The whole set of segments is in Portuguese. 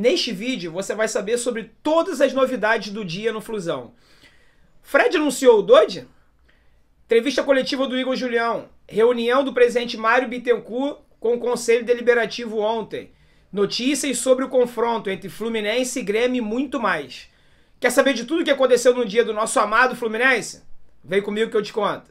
Neste vídeo você vai saber sobre todas as novidades do dia no Flusão. Fred anunciou o Doide? Entrevista coletiva do Igor Julião. Reunião do presidente Mário Bittencourt com o Conselho Deliberativo ontem. Notícias sobre o confronto entre Fluminense e Grêmio e muito mais. Quer saber de tudo o que aconteceu no dia do nosso amado Fluminense? Vem comigo que eu te conto.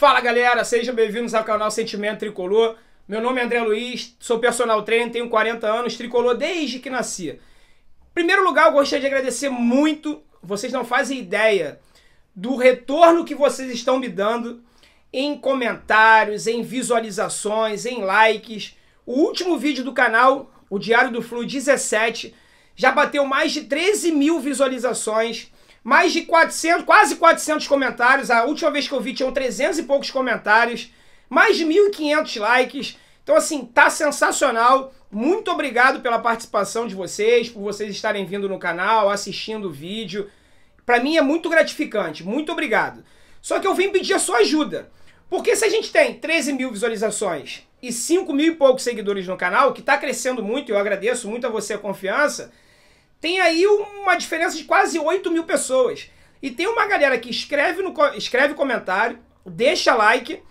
Fala galera, sejam bem-vindos ao canal Sentimento Tricolor. Meu nome é André Luiz, sou personal trainer, tenho 40 anos, tricolor desde que nasci. Em primeiro lugar, eu gostaria de agradecer muito, vocês não fazem ideia do retorno que vocês estão me dando em comentários, em visualizações, em likes. O último vídeo do canal, o Diário do Flu 17, já bateu mais de 13 mil visualizações mais de 400, quase 400 comentários. A última vez que eu vi tinham 300 e poucos comentários, mais de 1.500 likes. Então, assim, tá sensacional. Muito obrigado pela participação de vocês, por vocês estarem vindo no canal, assistindo o vídeo. Para mim é muito gratificante. Muito obrigado. Só que eu vim pedir a sua ajuda. Porque se a gente tem 13 mil visualizações e 5 mil e poucos seguidores no canal, que está crescendo muito, eu agradeço muito a você a confiança, tem aí uma diferença de quase 8 mil pessoas. E tem uma galera que escreve, no, escreve comentário, deixa like,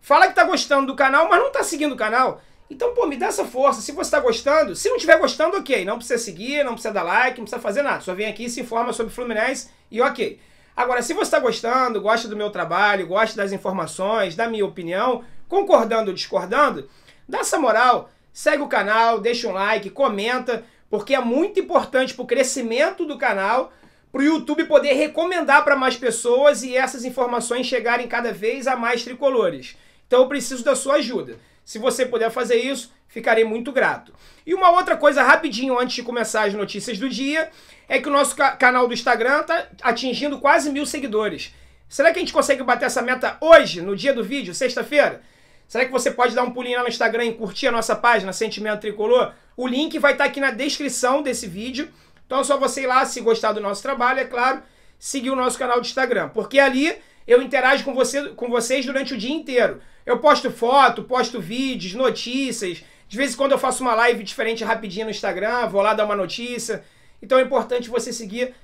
fala que tá gostando do canal, mas não tá seguindo o canal. Então, pô, me dá essa força. Se você tá gostando, se não tiver gostando, ok. Não precisa seguir, não precisa dar like, não precisa fazer nada. Só vem aqui, se informa sobre Fluminense e ok. Agora, se você está gostando, gosta do meu trabalho, gosta das informações, da minha opinião, concordando ou discordando, dá essa moral, segue o canal, deixa um like, comenta porque é muito importante para o crescimento do canal, para o YouTube poder recomendar para mais pessoas e essas informações chegarem cada vez a mais tricolores. Então eu preciso da sua ajuda. Se você puder fazer isso, ficarei muito grato. E uma outra coisa rapidinho antes de começar as notícias do dia é que o nosso canal do Instagram está atingindo quase mil seguidores. Será que a gente consegue bater essa meta hoje, no dia do vídeo, sexta-feira? Será que você pode dar um pulinho lá no Instagram e curtir a nossa página Sentimento Tricolor? O link vai estar tá aqui na descrição desse vídeo. Então é só você ir lá, se gostar do nosso trabalho, é claro, seguir o nosso canal de Instagram. Porque ali eu interajo com, você, com vocês durante o dia inteiro. Eu posto foto, posto vídeos, notícias. De vez em quando eu faço uma live diferente rapidinho no Instagram, vou lá dar uma notícia. Então é importante você seguir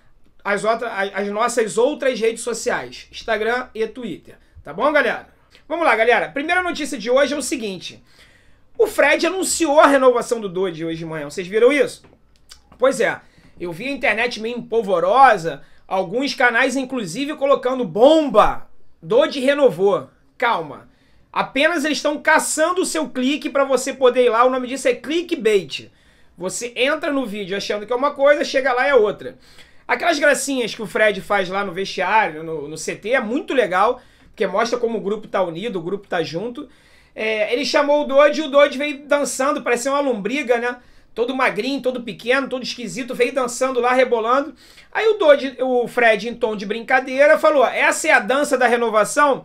as, as nossas outras redes sociais, Instagram e Twitter. Tá bom, galera? Vamos lá, galera. Primeira notícia de hoje é o seguinte. O Fred anunciou a renovação do Dodge hoje de manhã. Vocês viram isso? Pois é. Eu vi a internet meio polvorosa, alguns canais inclusive colocando bomba. Dodge renovou. Calma. Apenas eles estão caçando o seu clique para você poder ir lá. O nome disso é clickbait. Você entra no vídeo achando que é uma coisa, chega lá e é outra. Aquelas gracinhas que o Fred faz lá no vestiário, no, no CT, é muito legal, porque mostra como o grupo tá unido, o grupo tá junto. É, ele chamou o Dodge e o Dodge veio dançando, parecia uma lombriga, né? Todo magrinho, todo pequeno, todo esquisito, veio dançando lá, rebolando. Aí o Dodge, o Fred, em tom de brincadeira, falou: Essa é a dança da renovação?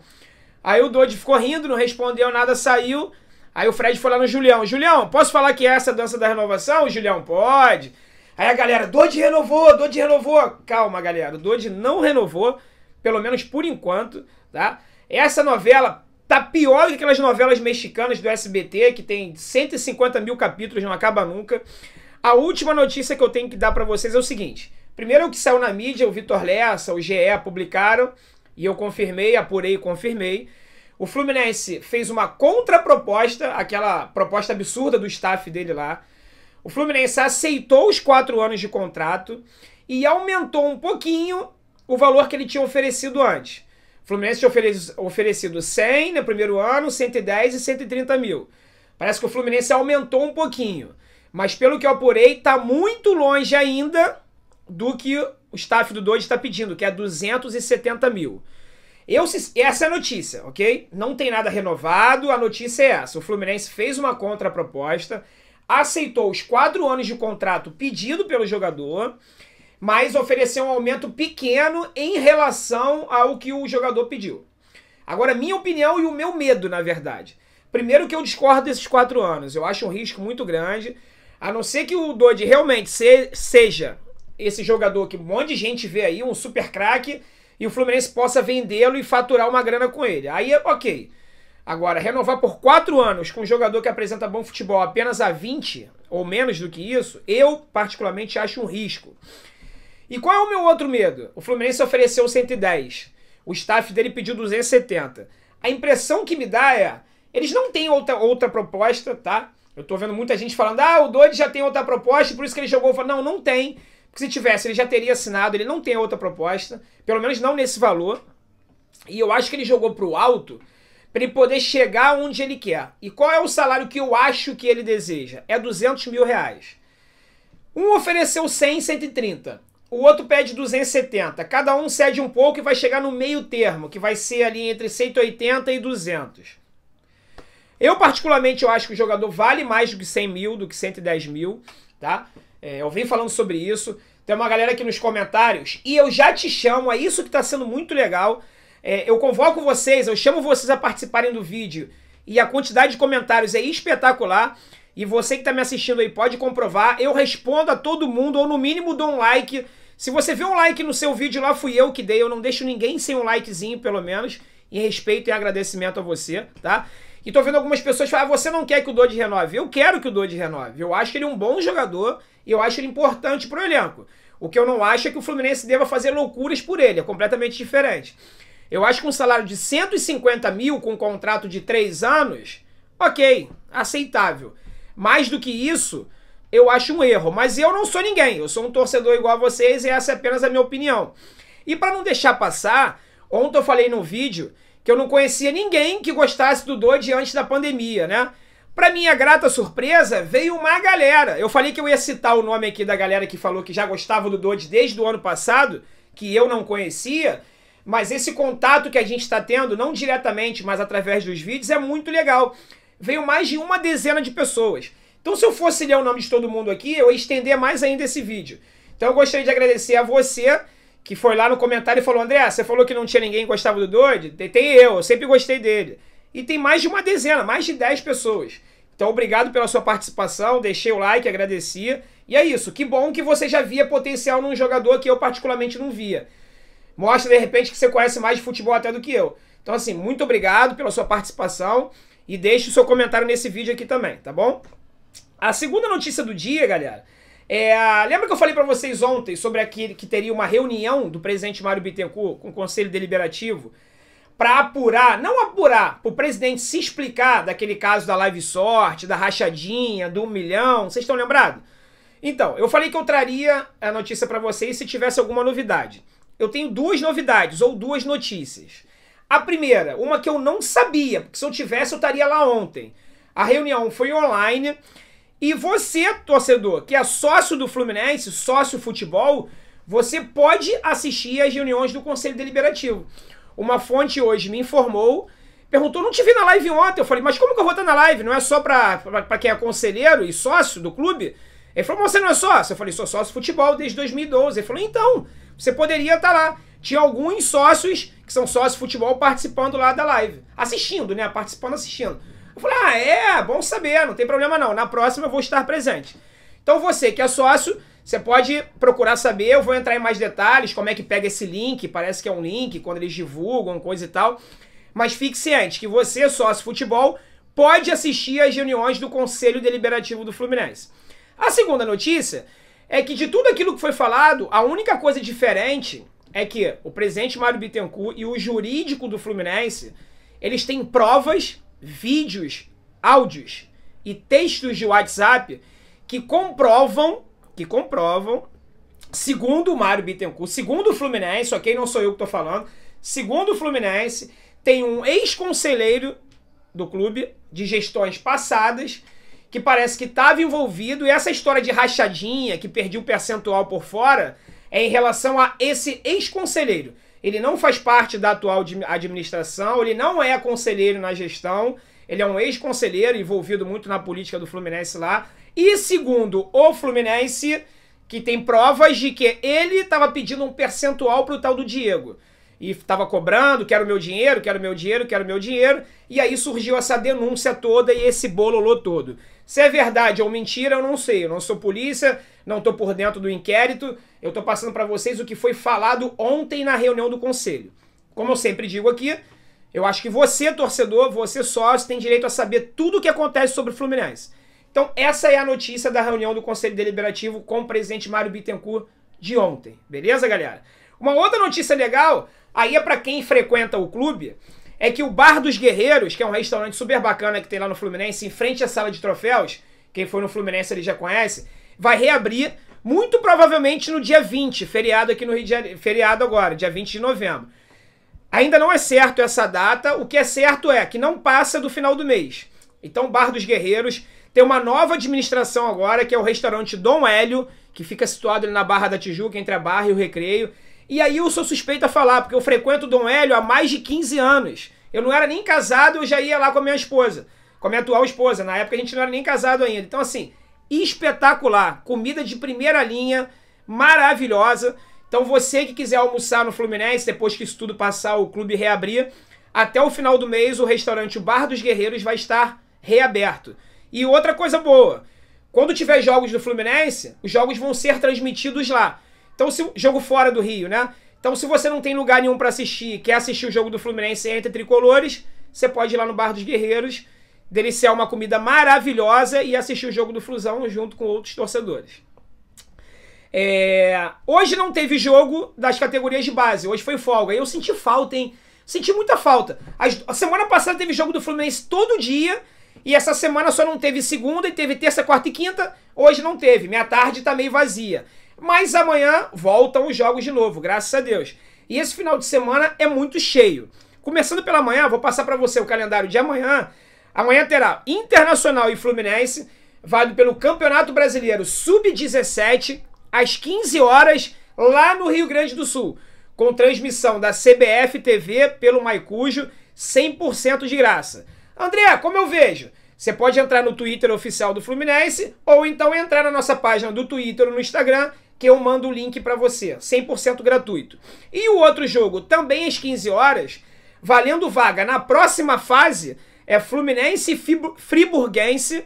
Aí o Dodge ficou rindo, não respondeu nada, saiu. Aí o Fred foi lá no Julião: Julião, posso falar que é essa a dança da renovação? O Julião, pode. Aí a galera: Dodge renovou, Dodge renovou. Calma, galera, o Dodge não renovou, pelo menos por enquanto, tá? Essa novela Tá pior do que aquelas novelas mexicanas do SBT, que tem 150 mil capítulos, não acaba nunca. A última notícia que eu tenho que dar para vocês é o seguinte. Primeiro o que saiu na mídia, o Vitor Lessa, o GE publicaram, e eu confirmei, apurei e confirmei. O Fluminense fez uma contraproposta, aquela proposta absurda do staff dele lá. O Fluminense aceitou os quatro anos de contrato e aumentou um pouquinho o valor que ele tinha oferecido antes. Fluminense tinha oferecido 100 no primeiro ano, 110 e 130 mil. Parece que o Fluminense aumentou um pouquinho. Mas pelo que eu apurei, tá muito longe ainda do que o staff do Doide está pedindo, que é 270 mil. Eu, essa é a notícia, ok? Não tem nada renovado, a notícia é essa. O Fluminense fez uma contraproposta, aceitou os quatro anos de contrato pedido pelo jogador mas oferecer um aumento pequeno em relação ao que o jogador pediu. Agora, minha opinião e o meu medo, na verdade. Primeiro que eu discordo desses quatro anos. Eu acho um risco muito grande. A não ser que o Dodge realmente se, seja esse jogador que um monte de gente vê aí, um super craque, e o Fluminense possa vendê-lo e faturar uma grana com ele. Aí, ok. Agora, renovar por quatro anos com um jogador que apresenta bom futebol apenas a 20 ou menos do que isso, eu particularmente acho um risco. E qual é o meu outro medo? O Fluminense ofereceu 110. O staff dele pediu 270. A impressão que me dá é. Eles não têm outra, outra proposta, tá? Eu tô vendo muita gente falando, ah, o Doide já tem outra proposta, por isso que ele jogou. Não, não tem. Porque se tivesse, ele já teria assinado, ele não tem outra proposta. Pelo menos não nesse valor. E eu acho que ele jogou pro alto para ele poder chegar onde ele quer. E qual é o salário que eu acho que ele deseja? É 200 mil reais. Um ofereceu 100, 130 o outro pede 270. Cada um cede um pouco e vai chegar no meio termo, que vai ser ali entre 180 e 200. Eu, particularmente, eu acho que o jogador vale mais do que 100 mil, do que 110 mil, tá? É, eu vim falando sobre isso. Tem uma galera aqui nos comentários. E eu já te chamo, é isso que está sendo muito legal. É, eu convoco vocês, eu chamo vocês a participarem do vídeo. E a quantidade de comentários é espetacular. E você que está me assistindo aí pode comprovar. Eu respondo a todo mundo, ou no mínimo dou um like se você vê um like no seu vídeo lá, fui eu que dei, eu não deixo ninguém sem um likezinho, pelo menos, em respeito e agradecimento a você, tá? E tô vendo algumas pessoas falar, ah, você não quer que o Dodge renove. Eu quero que o Dodge renove. Eu acho ele um bom jogador e eu acho ele importante pro elenco. O que eu não acho é que o Fluminense deva fazer loucuras por ele, é completamente diferente. Eu acho que um salário de 150 mil com um contrato de 3 anos, ok, aceitável. Mais do que isso, eu acho um erro. Mas eu não sou ninguém, eu sou um torcedor igual a vocês e essa é apenas a minha opinião. E para não deixar passar, ontem eu falei no vídeo que eu não conhecia ninguém que gostasse do Dodge antes da pandemia, né? Para minha grata surpresa, veio uma galera. Eu falei que eu ia citar o nome aqui da galera que falou que já gostava do Dodge desde o ano passado, que eu não conhecia, mas esse contato que a gente está tendo, não diretamente, mas através dos vídeos, é muito legal. Veio mais de uma dezena de pessoas. Então, se eu fosse ler o nome de todo mundo aqui, eu ia estender mais ainda esse vídeo. Então, eu gostaria de agradecer a você que foi lá no comentário e falou: André, você falou que não tinha ninguém que gostava do Doide? Tem eu, eu sempre gostei dele. E tem mais de uma dezena, mais de 10 pessoas. Então, obrigado pela sua participação, deixei o like, agradeci. E é isso, que bom que você já via potencial num jogador que eu particularmente não via. Mostra, de repente, que você conhece mais de futebol até do que eu. Então, assim, muito obrigado pela sua participação e deixe o seu comentário nesse vídeo aqui também, tá bom? A segunda notícia do dia, galera, é a... Lembra que eu falei para vocês ontem sobre aquele que teria uma reunião do presidente Mário Bittencourt com o Conselho Deliberativo para apurar, não apurar, para o presidente se explicar daquele caso da live sorte, da rachadinha, do um milhão, vocês estão lembrados? Então, eu falei que eu traria a notícia para vocês se tivesse alguma novidade. Eu tenho duas novidades ou duas notícias. A primeira, uma que eu não sabia, porque se eu tivesse eu estaria lá ontem. A reunião foi online e você, torcedor, que é sócio do Fluminense, sócio futebol, você pode assistir às reuniões do Conselho Deliberativo. Uma fonte hoje me informou, perguntou, não te vi na live ontem. Eu falei, mas como que eu vou estar na live? Não é só para quem é conselheiro e sócio do clube? Ele falou, mas você não é sócio? Eu falei, sou sócio futebol desde 2012. Ele falou, então, você poderia estar lá. Tinha alguns sócios que são sócios futebol participando lá da live. Assistindo, né? Participando, assistindo. Eu falei, ah, é, bom saber, não tem problema não. Na próxima eu vou estar presente. Então você que é sócio, você pode procurar saber, eu vou entrar em mais detalhes, como é que pega esse link, parece que é um link, quando eles divulgam, coisa e tal. Mas fique ciente que você, sócio futebol, pode assistir às reuniões do Conselho Deliberativo do Fluminense. A segunda notícia é que de tudo aquilo que foi falado, a única coisa diferente é que o presidente Mário Bittencourt e o jurídico do Fluminense, eles têm provas vídeos, áudios e textos de WhatsApp que comprovam, que comprovam, segundo o Mário Bittencourt, segundo o Fluminense, ok? Não sou eu que estou falando, segundo o Fluminense, tem um ex-conselheiro do clube de gestões passadas que parece que estava envolvido e essa história de rachadinha que perdi o percentual por fora é em relação a esse ex-conselheiro ele não faz parte da atual administração, ele não é conselheiro na gestão, ele é um ex-conselheiro envolvido muito na política do Fluminense lá. E segundo o Fluminense, que tem provas de que ele estava pedindo um percentual para o tal do Diego. E estava cobrando, quero meu dinheiro, quero meu dinheiro, quero meu dinheiro. E aí surgiu essa denúncia toda e esse bololô todo. Se é verdade ou mentira, eu não sei. Eu não sou polícia, não estou por dentro do inquérito, eu estou passando para vocês o que foi falado ontem na reunião do conselho. Como eu sempre digo aqui, eu acho que você, torcedor, você sócio, tem direito a saber tudo o que acontece sobre o Fluminense. Então, essa é a notícia da reunião do Conselho Deliberativo com o presidente Mário Bittencourt de ontem. Beleza, galera? Uma outra notícia legal, aí é para quem frequenta o clube, é que o Bar dos Guerreiros, que é um restaurante super bacana que tem lá no Fluminense, em frente à sala de troféus, quem foi no Fluminense ele já conhece, vai reabrir muito provavelmente no dia 20, feriado aqui no Rio de Janeiro, feriado agora, dia 20 de novembro. Ainda não é certo essa data, o que é certo é que não passa do final do mês. Então, Bar dos Guerreiros tem uma nova administração agora, que é o restaurante Dom Hélio, que fica situado ali na Barra da Tijuca, entre a Barra e o Recreio. E aí eu sou suspeito a falar, porque eu frequento o Dom Hélio há mais de 15 anos. Eu não era nem casado, eu já ia lá com a minha esposa, com a minha atual esposa. Na época a gente não era nem casado ainda. Então, assim, espetacular. Comida de primeira linha, maravilhosa. Então você que quiser almoçar no Fluminense, depois que isso tudo passar, o clube reabrir, até o final do mês o restaurante Bar dos Guerreiros vai estar reaberto. E outra coisa boa, quando tiver jogos do Fluminense, os jogos vão ser transmitidos lá. Então, se jogo fora do Rio, né? Então, se você não tem lugar nenhum para assistir, quer assistir o jogo do Fluminense entre tricolores, você pode ir lá no Bar dos Guerreiros deliciar uma comida maravilhosa e assistir o jogo do Flusão junto com outros torcedores. É... Hoje não teve jogo das categorias de base, hoje foi folga. Eu senti falta, hein? Senti muita falta. A semana passada teve jogo do Fluminense todo dia. E essa semana só não teve segunda e teve terça, quarta e quinta. Hoje não teve. Minha tarde tá meio vazia. Mas amanhã voltam os jogos de novo, graças a Deus. E esse final de semana é muito cheio. Começando pela manhã, vou passar para você o calendário de amanhã. Amanhã terá Internacional e Fluminense, válido pelo Campeonato Brasileiro Sub-17, às 15 horas, lá no Rio Grande do Sul, com transmissão da CBF TV pelo Maicujo, 100% de graça. André, como eu vejo? Você pode entrar no Twitter oficial do Fluminense ou então entrar na nossa página do Twitter ou no Instagram, que eu mando o link para você, 100% gratuito. E o outro jogo, também às 15 horas, valendo vaga na próxima fase é Fluminense Friburguense,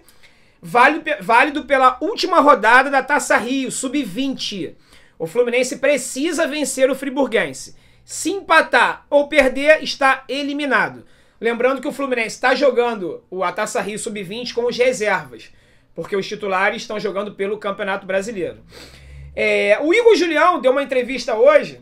válido pela última rodada da Taça Rio, sub-20. O Fluminense precisa vencer o Friburguense. Se empatar ou perder, está eliminado. Lembrando que o Fluminense está jogando a Taça Rio Sub-20 com os reservas, porque os titulares estão jogando pelo Campeonato Brasileiro. É, o Igor Julião deu uma entrevista hoje,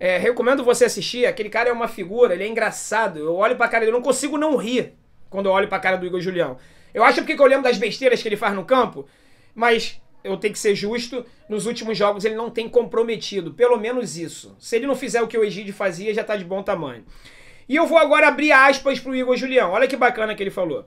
é, recomendo você assistir. Aquele cara é uma figura, ele é engraçado. Eu olho pra cara dele, não consigo não rir quando eu olho pra cara do Igor Julião. Eu acho porque eu lembro das besteiras que ele faz no campo, mas eu tenho que ser justo, nos últimos jogos ele não tem comprometido, pelo menos isso. Se ele não fizer o que o Egide fazia, já tá de bom tamanho. E eu vou agora abrir aspas pro Igor Julião. Olha que bacana que ele falou.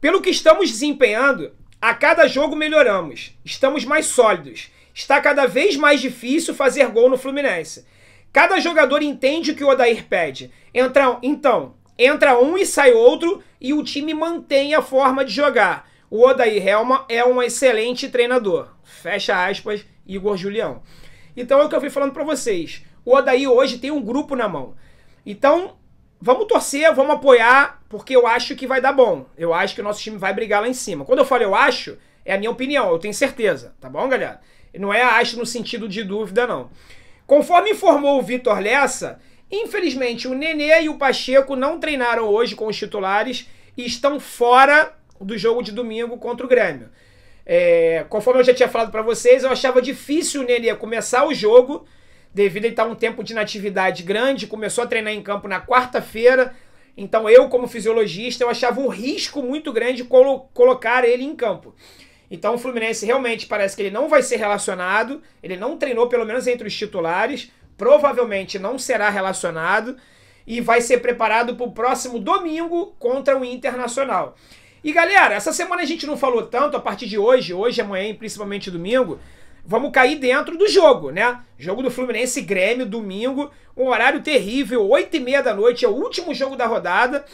Pelo que estamos desempenhando, a cada jogo melhoramos, estamos mais sólidos. Está cada vez mais difícil fazer gol no Fluminense. Cada jogador entende o que o Odair pede. Entra, então, entra um e sai outro e o time mantém a forma de jogar. O Odair Helma é um excelente treinador. Fecha aspas, Igor Julião. Então é o que eu fui falando para vocês. O Odair hoje tem um grupo na mão. Então, vamos torcer, vamos apoiar, porque eu acho que vai dar bom. Eu acho que o nosso time vai brigar lá em cima. Quando eu falo eu acho, é a minha opinião, eu tenho certeza, tá bom, galera? Não é acho no sentido de dúvida, não. Conforme informou o Vitor Lessa, Infelizmente, o Nenê e o Pacheco não treinaram hoje com os titulares e estão fora do jogo de domingo contra o Grêmio. É, conforme eu já tinha falado para vocês, eu achava difícil o Nenê começar o jogo, devido a estar tá um tempo de inatividade grande, começou a treinar em campo na quarta-feira, então eu, como fisiologista, eu achava um risco muito grande colo colocar ele em campo. Então o Fluminense realmente parece que ele não vai ser relacionado, ele não treinou pelo menos entre os titulares, provavelmente não será relacionado e vai ser preparado para o próximo domingo contra o Internacional. E galera, essa semana a gente não falou tanto, a partir de hoje, hoje, amanhã e principalmente domingo, vamos cair dentro do jogo, né? Jogo do Fluminense Grêmio, domingo, um horário terrível, 8 e meia da noite, é o último jogo da rodada,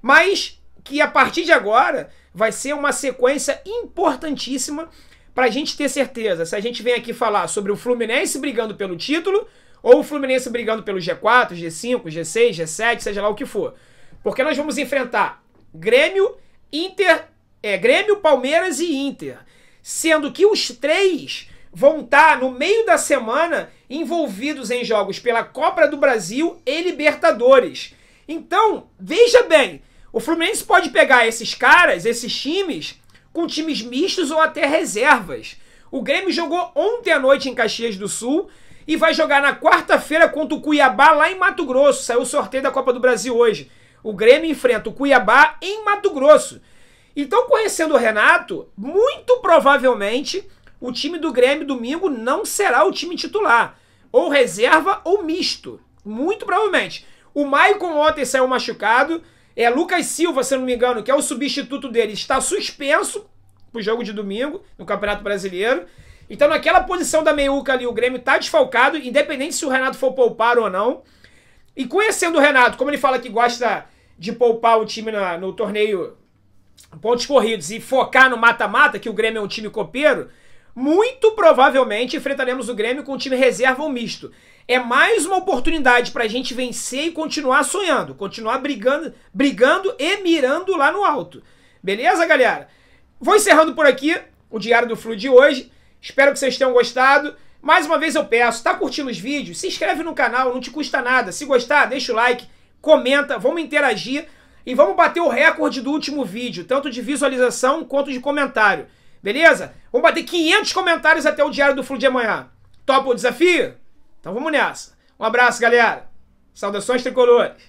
mas que a partir de agora vai ser uma sequência importantíssima para a gente ter certeza. Se a gente vem aqui falar sobre o Fluminense brigando pelo título, ou o Fluminense brigando pelo G4, G5, G6, G7, seja lá o que for. Porque nós vamos enfrentar Grêmio, Inter, é, Grêmio, Palmeiras e Inter. Sendo que os três vão estar no meio da semana envolvidos em jogos pela Copa do Brasil e Libertadores. Então, veja bem, o Fluminense pode pegar esses caras, esses times, com times mistos ou até reservas. O Grêmio jogou ontem à noite em Caxias do Sul e vai jogar na quarta-feira contra o Cuiabá lá em Mato Grosso. Saiu o sorteio da Copa do Brasil hoje. O Grêmio enfrenta o Cuiabá em Mato Grosso. Então, conhecendo o Renato, muito provavelmente o time do Grêmio domingo não será o time titular. Ou reserva ou misto. Muito provavelmente. O Maicon ontem saiu machucado. É Lucas Silva, se não me engano, que é o substituto dele, está suspenso pro jogo de domingo no Campeonato Brasileiro. Então, naquela posição da meiuca ali, o Grêmio tá desfalcado, independente se o Renato for poupar ou não. E conhecendo o Renato, como ele fala que gosta de poupar o time na, no torneio pontos corridos e focar no mata-mata, que o Grêmio é um time copeiro, muito provavelmente enfrentaremos o Grêmio com um time reserva ou misto. É mais uma oportunidade para a gente vencer e continuar sonhando, continuar brigando, brigando e mirando lá no alto. Beleza, galera? Vou encerrando por aqui o Diário do Flu de hoje. Espero que vocês tenham gostado. Mais uma vez eu peço, tá curtindo os vídeos? Se inscreve no canal, não te custa nada. Se gostar, deixa o like, comenta, vamos interagir e vamos bater o recorde do último vídeo, tanto de visualização quanto de comentário. Beleza? Vamos bater 500 comentários até o Diário do Flu de amanhã. Topa o desafio? Então vamos nessa. Um abraço, galera. Saudações tricolores.